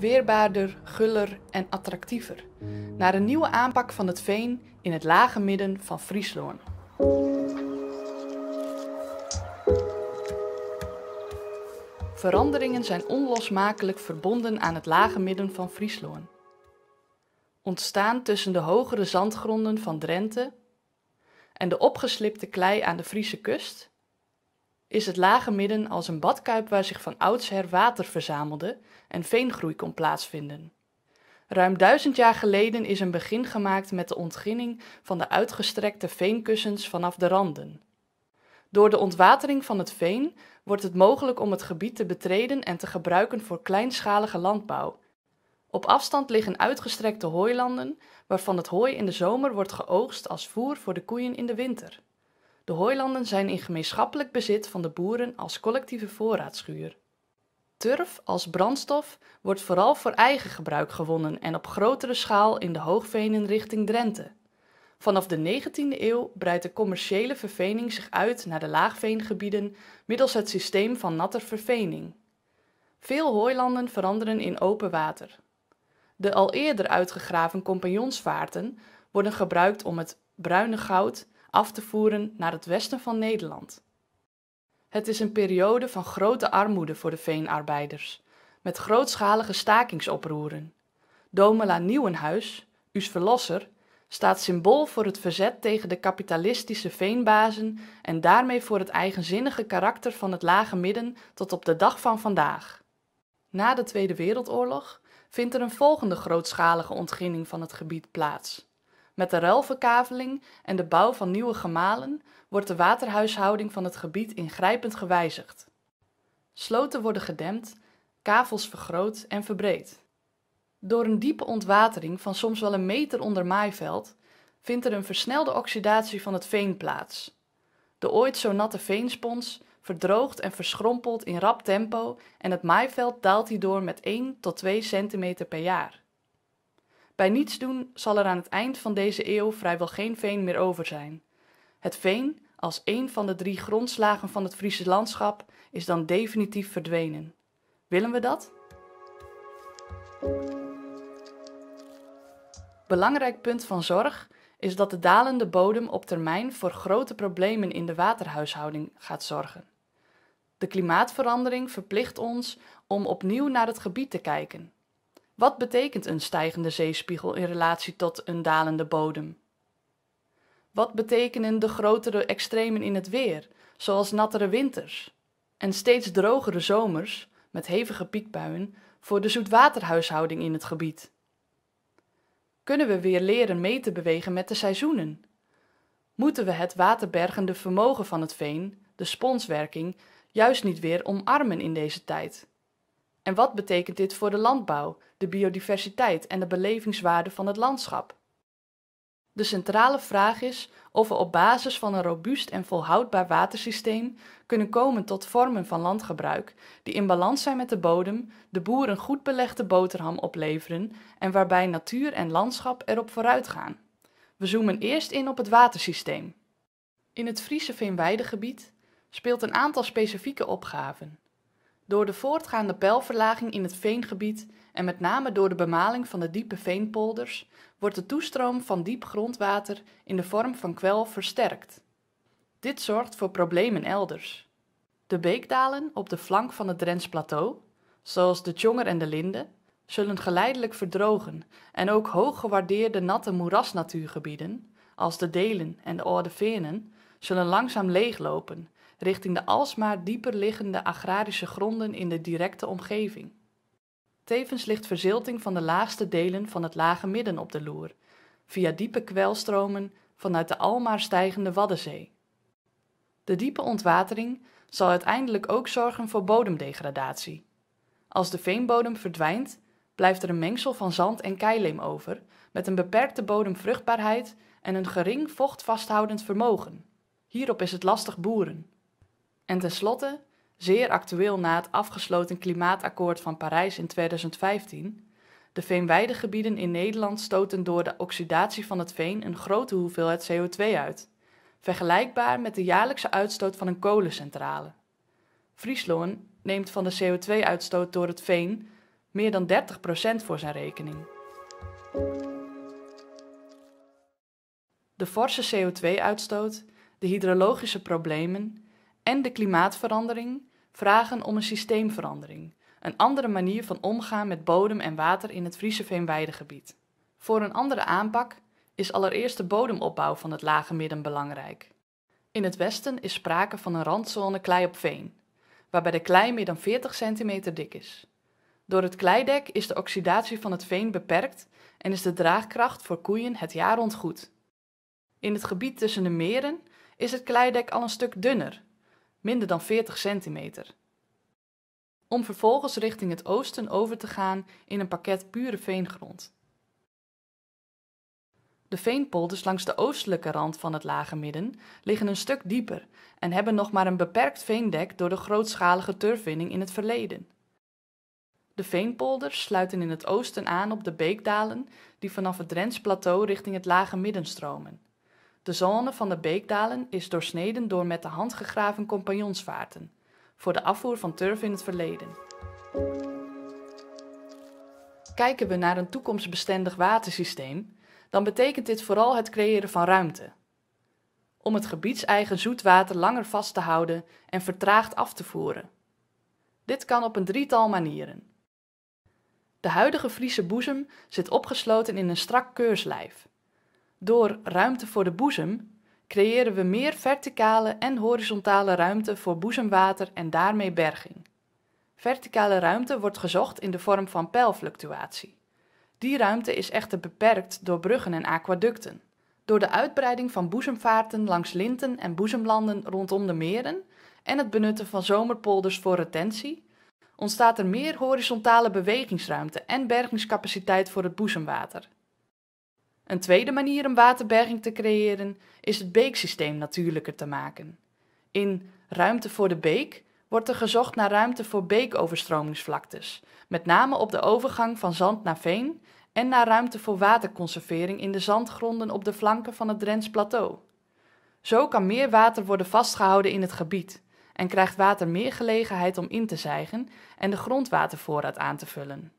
weerbaarder, guller en attractiever. Naar een nieuwe aanpak van het veen in het lage midden van Friesloorn. Veranderingen zijn onlosmakelijk verbonden aan het lage midden van Friesloorn. Ontstaan tussen de hogere zandgronden van Drenthe en de opgeslipte klei aan de Friese kust, is het lage midden als een badkuip waar zich van oudsher water verzamelde en veengroei kon plaatsvinden. Ruim duizend jaar geleden is een begin gemaakt met de ontginning van de uitgestrekte veenkussens vanaf de randen. Door de ontwatering van het veen wordt het mogelijk om het gebied te betreden en te gebruiken voor kleinschalige landbouw. Op afstand liggen uitgestrekte hooilanden, waarvan het hooi in de zomer wordt geoogst als voer voor de koeien in de winter. De hooilanden zijn in gemeenschappelijk bezit van de boeren als collectieve voorraadschuur. Turf als brandstof wordt vooral voor eigen gebruik gewonnen en op grotere schaal in de hoogvenen richting Drenthe. Vanaf de 19e eeuw breidt de commerciële vervening zich uit naar de laagveengebieden middels het systeem van natte vervening. Veel hooilanden veranderen in open water. De al eerder uitgegraven compagnonsvaarten worden gebruikt om het bruine goud af te voeren naar het westen van Nederland. Het is een periode van grote armoede voor de veenarbeiders, met grootschalige stakingsoproeren. Domela Nieuwenhuis, Us Verlosser, staat symbool voor het verzet tegen de kapitalistische veenbazen en daarmee voor het eigenzinnige karakter van het lage midden tot op de dag van vandaag. Na de Tweede Wereldoorlog vindt er een volgende grootschalige ontginning van het gebied plaats. Met de ruilverkaveling en de bouw van nieuwe gemalen wordt de waterhuishouding van het gebied ingrijpend gewijzigd. Sloten worden gedempt, kavels vergroot en verbreed. Door een diepe ontwatering van soms wel een meter onder maaiveld vindt er een versnelde oxidatie van het veen plaats. De ooit zo natte veenspons verdroogt en verschrompelt in rap tempo en het maaiveld daalt hierdoor met 1 tot 2 centimeter per jaar. Bij niets doen zal er aan het eind van deze eeuw vrijwel geen veen meer over zijn. Het veen, als een van de drie grondslagen van het Friese landschap, is dan definitief verdwenen. Willen we dat? Belangrijk punt van zorg is dat de dalende bodem op termijn voor grote problemen in de waterhuishouding gaat zorgen. De klimaatverandering verplicht ons om opnieuw naar het gebied te kijken. Wat betekent een stijgende zeespiegel in relatie tot een dalende bodem? Wat betekenen de grotere extremen in het weer, zoals nattere winters en steeds drogere zomers met hevige piekbuien voor de zoetwaterhuishouding in het gebied? Kunnen we weer leren mee te bewegen met de seizoenen? Moeten we het waterbergende vermogen van het veen, de sponswerking, juist niet weer omarmen in deze tijd? En wat betekent dit voor de landbouw de biodiversiteit en de belevingswaarde van het landschap. De centrale vraag is of we op basis van een robuust en volhoudbaar watersysteem kunnen komen tot vormen van landgebruik die in balans zijn met de bodem, de boer een goed belegde boterham opleveren en waarbij natuur en landschap erop vooruit gaan. We zoomen eerst in op het watersysteem. In het Friese Veenweidegebied speelt een aantal specifieke opgaven. Door de voortgaande pijlverlaging in het veengebied en met name door de bemaling van de diepe veenpolders wordt de toestroom van diep grondwater in de vorm van kwel versterkt. Dit zorgt voor problemen elders. De beekdalen op de flank van het Drents plateau, zoals de Tjonger en de Linde, zullen geleidelijk verdrogen en ook hooggewaardeerde natte moerasnatuurgebieden, als de Delen en de Orde Venen, zullen langzaam leeglopen richting de alsmaar dieper liggende agrarische gronden in de directe omgeving. Tevens ligt verzilting van de laagste delen van het lage midden op de loer, via diepe kwelstromen vanuit de almaar stijgende Waddenzee. De diepe ontwatering zal uiteindelijk ook zorgen voor bodemdegradatie. Als de veenbodem verdwijnt, blijft er een mengsel van zand en keileem over, met een beperkte bodemvruchtbaarheid en een gering vochtvasthoudend vermogen. Hierop is het lastig boeren. En tenslotte, zeer actueel na het afgesloten Klimaatakkoord van Parijs in 2015, de veenweidegebieden in Nederland stoten door de oxidatie van het veen een grote hoeveelheid CO2 uit, vergelijkbaar met de jaarlijkse uitstoot van een kolencentrale. Friesland neemt van de CO2-uitstoot door het veen meer dan 30% voor zijn rekening. De forse CO2-uitstoot, de hydrologische problemen en de klimaatverandering vragen om een systeemverandering, een andere manier van omgaan met bodem en water in het Friese veenweidegebied. Voor een andere aanpak is allereerst de bodemopbouw van het lage midden belangrijk. In het westen is sprake van een randzone klei op veen, waarbij de klei meer dan 40 centimeter dik is. Door het kleidek is de oxidatie van het veen beperkt en is de draagkracht voor koeien het jaar rond goed. In het gebied tussen de meren is het kleidek al een stuk dunner minder dan 40 centimeter. Om vervolgens richting het oosten over te gaan in een pakket pure veengrond. De veenpolders langs de oostelijke rand van het lage midden liggen een stuk dieper en hebben nog maar een beperkt veendek door de grootschalige turfwinning in het verleden. De veenpolders sluiten in het oosten aan op de beekdalen die vanaf het Drents plateau richting het lage midden stromen. De zone van de beekdalen is doorsneden door met de hand gegraven compagnonsvaarten voor de afvoer van turf in het verleden. Kijken we naar een toekomstbestendig watersysteem, dan betekent dit vooral het creëren van ruimte. Om het gebiedseigen zoetwater langer vast te houden en vertraagd af te voeren. Dit kan op een drietal manieren. De huidige Friese boezem zit opgesloten in een strak keurslijf, door ruimte voor de boezem creëren we meer verticale en horizontale ruimte voor boezemwater en daarmee berging. Verticale ruimte wordt gezocht in de vorm van pijlfluctuatie. Die ruimte is echter beperkt door bruggen en aquaducten. Door de uitbreiding van boezemvaarten langs linten en boezemlanden rondom de meren en het benutten van zomerpolders voor retentie, ontstaat er meer horizontale bewegingsruimte en bergingscapaciteit voor het boezemwater. Een tweede manier om waterberging te creëren is het beeksysteem natuurlijker te maken. In Ruimte voor de Beek wordt er gezocht naar ruimte voor beekoverstromingsvlaktes, met name op de overgang van zand naar veen en naar ruimte voor waterconservering in de zandgronden op de flanken van het Drents plateau. Zo kan meer water worden vastgehouden in het gebied en krijgt water meer gelegenheid om in te zijgen en de grondwatervoorraad aan te vullen.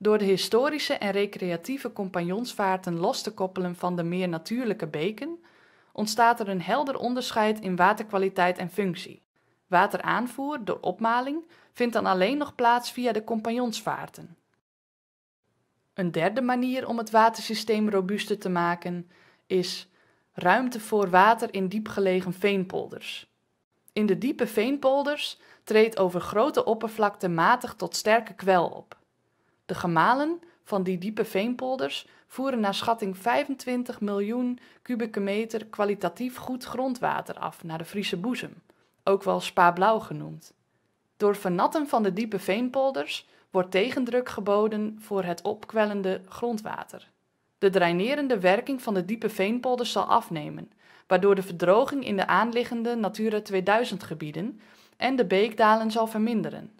Door de historische en recreatieve compagnonsvaarten los te koppelen van de meer natuurlijke beken, ontstaat er een helder onderscheid in waterkwaliteit en functie. Wateraanvoer door opmaling vindt dan alleen nog plaats via de compagnonsvaarten. Een derde manier om het watersysteem robuuster te maken is ruimte voor water in diepgelegen veenpolders. In de diepe veenpolders treedt over grote oppervlakte matig tot sterke kwel op. De gemalen van die diepe veenpolders voeren naar schatting 25 miljoen kubieke meter kwalitatief goed grondwater af naar de Friese boezem, ook wel Spa-Blauw genoemd. Door vernatten van de diepe veenpolders wordt tegendruk geboden voor het opkwellende grondwater. De drainerende werking van de diepe veenpolders zal afnemen, waardoor de verdroging in de aanliggende Natura 2000 gebieden en de beekdalen zal verminderen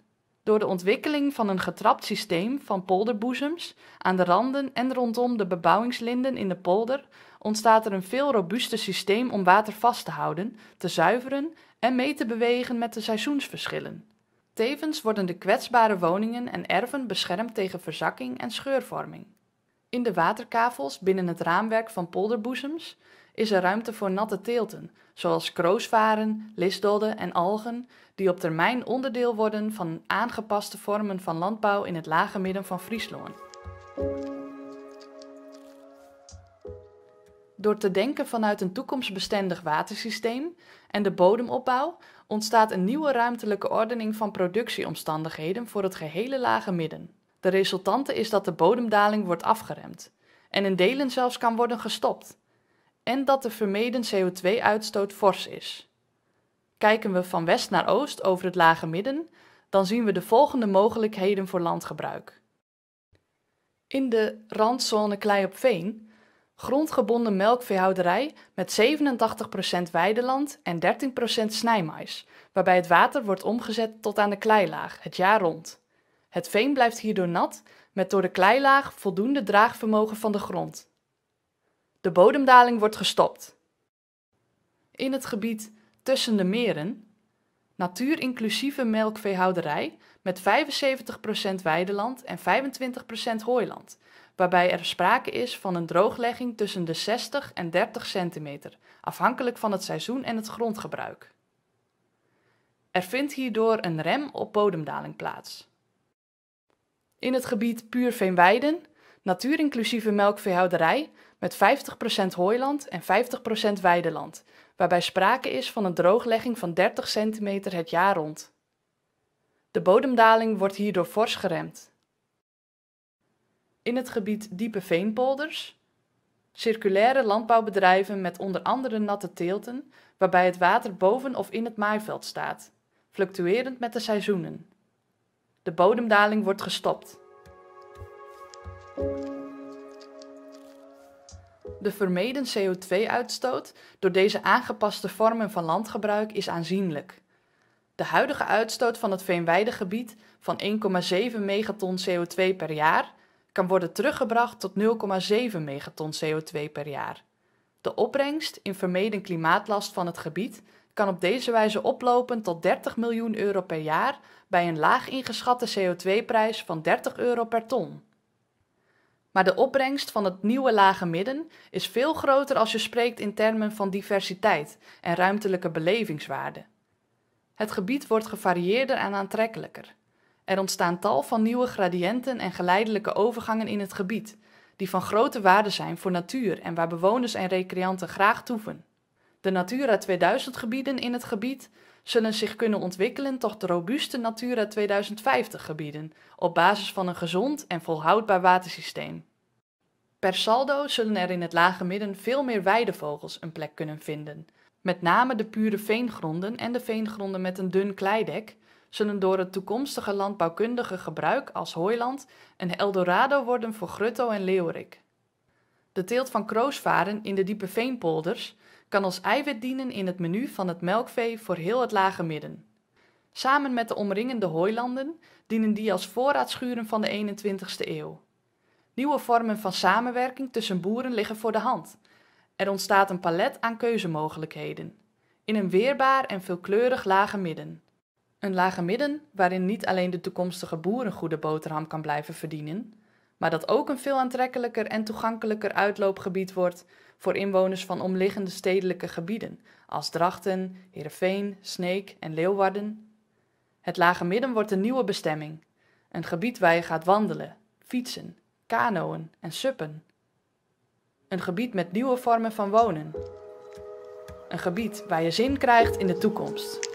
door de ontwikkeling van een getrapt systeem van polderboezems aan de randen en rondom de bebouwingslinden in de polder ontstaat er een veel robuuster systeem om water vast te houden, te zuiveren en mee te bewegen met de seizoensverschillen. Tevens worden de kwetsbare woningen en erven beschermd tegen verzakking en scheurvorming. In de waterkavels binnen het raamwerk van polderboezems is er ruimte voor natte teelten, zoals kroosvaren, lisdodden en algen, die op termijn onderdeel worden van aangepaste vormen van landbouw in het lage midden van Friesland. Door te denken vanuit een toekomstbestendig watersysteem en de bodemopbouw ontstaat een nieuwe ruimtelijke ordening van productieomstandigheden voor het gehele lage midden. De resultante is dat de bodemdaling wordt afgeremd en in delen zelfs kan worden gestopt en dat de vermeden CO2-uitstoot fors is. Kijken we van west naar oost over het lage midden, dan zien we de volgende mogelijkheden voor landgebruik. In de randzone klei op veen, grondgebonden melkveehouderij met 87% weideland en 13% snijmais, waarbij het water wordt omgezet tot aan de kleilaag het jaar rond. Het veen blijft hierdoor nat met door de kleilaag voldoende draagvermogen van de grond. De bodemdaling wordt gestopt. In het gebied tussen de meren, natuurinclusieve melkveehouderij met 75% weideland en 25% hooiland, waarbij er sprake is van een drooglegging tussen de 60 en 30 centimeter, afhankelijk van het seizoen en het grondgebruik. Er vindt hierdoor een rem op bodemdaling plaats. In het gebied Puurveenweiden, natuurinclusieve melkveehouderij met 50% hooiland en 50% weideland, waarbij sprake is van een drooglegging van 30 centimeter het jaar rond. De bodemdaling wordt hierdoor fors geremd. In het gebied diepe veenpolders, circulaire landbouwbedrijven met onder andere natte teelten, waarbij het water boven of in het maaiveld staat, fluctuerend met de seizoenen. De bodemdaling wordt gestopt. De vermeden CO2-uitstoot door deze aangepaste vormen van landgebruik is aanzienlijk. De huidige uitstoot van het veenweidegebied van 1,7 megaton CO2 per jaar kan worden teruggebracht tot 0,7 megaton CO2 per jaar. De opbrengst in vermeden klimaatlast van het gebied kan op deze wijze oplopen tot 30 miljoen euro per jaar bij een laag ingeschatte CO2-prijs van 30 euro per ton. Maar de opbrengst van het nieuwe lage midden is veel groter als je spreekt in termen van diversiteit en ruimtelijke belevingswaarde. Het gebied wordt gevarieerder en aantrekkelijker. Er ontstaan tal van nieuwe gradiënten en geleidelijke overgangen in het gebied, die van grote waarde zijn voor natuur en waar bewoners en recreanten graag toeven. De Natura 2000 gebieden in het gebied zullen zich kunnen ontwikkelen tot robuuste Natura 2050 gebieden op basis van een gezond en volhoudbaar watersysteem. Per saldo zullen er in het lage midden veel meer weidevogels een plek kunnen vinden. Met name de pure veengronden en de veengronden met een dun kleidek zullen door het toekomstige landbouwkundige gebruik als hooiland een Eldorado worden voor grutto en leeuwerik. De teelt van kroosvaren in de diepe veenpolders kan als eiwit dienen in het menu van het melkvee voor heel het lage midden. Samen met de omringende hooilanden dienen die als voorraadschuren van de 21ste eeuw. Nieuwe vormen van samenwerking tussen boeren liggen voor de hand. Er ontstaat een palet aan keuzemogelijkheden. In een weerbaar en veelkleurig lage midden. Een lage midden waarin niet alleen de toekomstige boeren goede boterham kan blijven verdienen, maar dat ook een veel aantrekkelijker en toegankelijker uitloopgebied wordt voor inwoners van omliggende stedelijke gebieden als Drachten, Heerenveen, Sneek en Leeuwarden. Het Lage Midden wordt een nieuwe bestemming, een gebied waar je gaat wandelen, fietsen, kanoën en suppen. Een gebied met nieuwe vormen van wonen. Een gebied waar je zin krijgt in de toekomst.